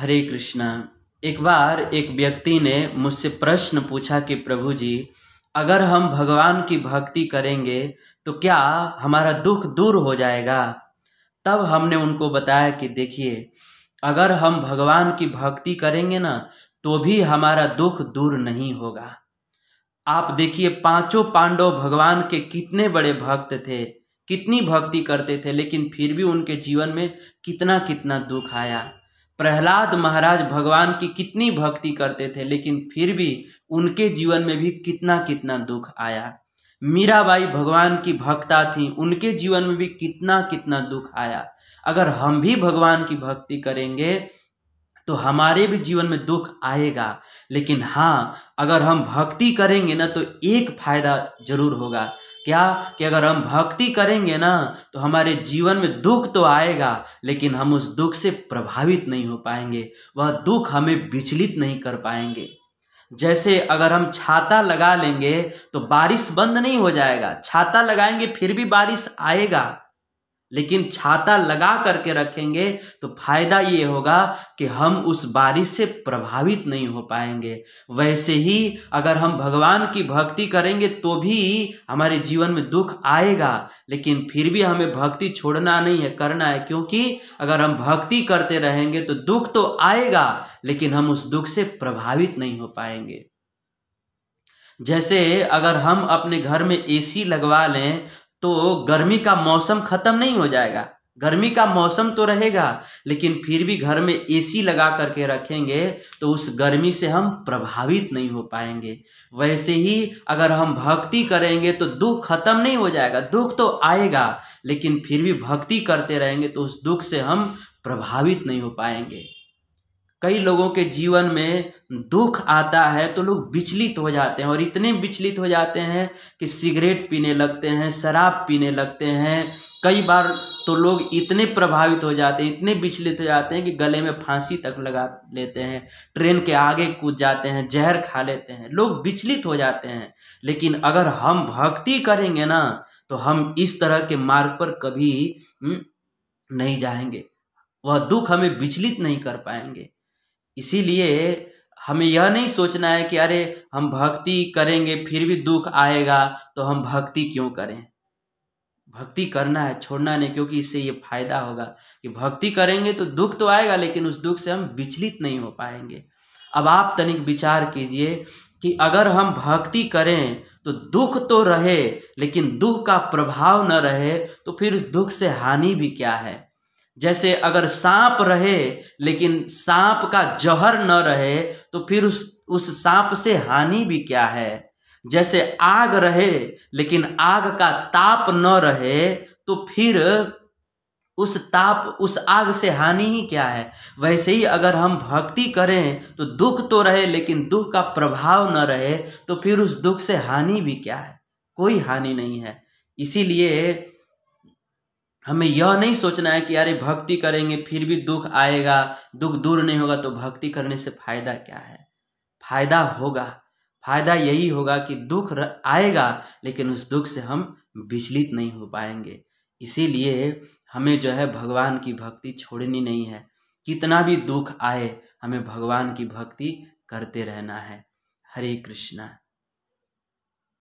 हरे कृष्णा एक बार एक व्यक्ति ने मुझसे प्रश्न पूछा कि प्रभु जी अगर हम भगवान की भक्ति करेंगे तो क्या हमारा दुख दूर हो जाएगा तब हमने उनको बताया कि देखिए अगर हम भगवान की भक्ति करेंगे ना तो भी हमारा दुख दूर नहीं होगा आप देखिए पांचों पांडव भगवान के कितने बड़े भक्त थे कितनी भक्ति करते थे लेकिन फिर भी उनके जीवन में कितना कितना दुख आया प्रहलाद महाराज भगवान की कितनी भक्ति करते थे लेकिन फिर भी उनके जीवन में भी कितना कितना दुख आया मीराबाई भगवान की भक्ता थी उनके जीवन में भी कितना कितना दुख आया अगर हम भी भगवान की भक्ति करेंगे तो हमारे भी जीवन में दुख आएगा लेकिन हाँ अगर हम भक्ति करेंगे ना तो एक फायदा जरूर होगा क्या कि अगर हम भक्ति करेंगे ना तो हमारे जीवन में दुख तो आएगा लेकिन हम उस दुख से प्रभावित नहीं हो पाएंगे वह दुख हमें विचलित नहीं कर पाएंगे जैसे अगर हम छाता लगा लेंगे तो बारिश बंद नहीं हो जाएगा छाता लगाएंगे फिर भी बारिश आएगा लेकिन छाता लगा करके रखेंगे तो फायदा ये होगा कि हम उस बारिश से प्रभावित नहीं हो पाएंगे वैसे ही अगर हम भगवान की भक्ति करेंगे तो भी हमारे जीवन में दुख आएगा लेकिन फिर भी हमें भक्ति छोड़ना नहीं है करना है क्योंकि अगर हम भक्ति करते रहेंगे तो दुख तो आएगा लेकिन हम उस दुख से प्रभावित नहीं हो पाएंगे जैसे अगर हम अपने घर में एसी लगवा लें तो गर्मी का मौसम ख़त्म नहीं हो जाएगा गर्मी का मौसम तो रहेगा लेकिन फिर भी घर में एसी लगा करके रखेंगे तो उस गर्मी से हम प्रभावित नहीं हो पाएंगे वैसे ही अगर हम भक्ति करेंगे तो दुख खत्म नहीं हो जाएगा दुख तो आएगा लेकिन फिर भी भक्ति करते रहेंगे तो उस दुख से हम प्रभावित नहीं हो पाएंगे कई लोगों के जीवन में दुख आता है तो लोग विचलित हो जाते हैं और इतने विचलित हो जाते हैं कि सिगरेट पीने लगते हैं शराब पीने लगते हैं कई बार तो लोग इतने प्रभावित हो जाते हैं इतने विचलित हो जाते हैं कि गले में फांसी तक लगा लेते हैं ट्रेन के आगे कूद जाते हैं जहर खा लेते हैं लोग विचलित हो जाते हैं लेकिन अगर हम भक्ति करेंगे ना तो हम इस तरह के मार्ग पर कभी हम्म, नहीं जाएंगे वह दुख हमें विचलित नहीं कर पाएंगे इसीलिए हमें यह नहीं सोचना है कि अरे हम भक्ति करेंगे फिर भी दुख आएगा तो हम भक्ति क्यों करें भक्ति करना है छोड़ना नहीं क्योंकि इससे ये फायदा होगा कि भक्ति करेंगे तो दुख तो आएगा लेकिन उस दुख से हम विचलित नहीं हो पाएंगे अब आप तनिक विचार कीजिए कि अगर हम भक्ति करें तो दुख तो रहे लेकिन दुख का प्रभाव न रहे तो फिर उस दुख से हानि भी क्या है जैसे अगर सांप रहे लेकिन सांप का जहर न रहे तो फिर उस उस सांप से हानि भी क्या है जैसे आग रहे लेकिन आग का ताप न रहे तो फिर उस ताप उस आग से हानि ही क्या है वैसे ही अगर हम भक्ति करें तो दुख तो रहे लेकिन दुख का प्रभाव न रहे तो फिर उस दुख से हानि भी क्या है कोई हानि नहीं है इसीलिए हमें यह नहीं सोचना है कि अरे भक्ति करेंगे फिर भी दुख आएगा दुख दूर नहीं होगा तो भक्ति करने से फायदा क्या है फायदा होगा फायदा यही होगा कि दुख आएगा लेकिन उस दुख से हम विचलित नहीं हो पाएंगे इसीलिए हमें जो है भगवान की भक्ति छोड़नी नहीं है कितना भी दुख आए हमें भगवान की भक्ति करते रहना है हरे कृष्णा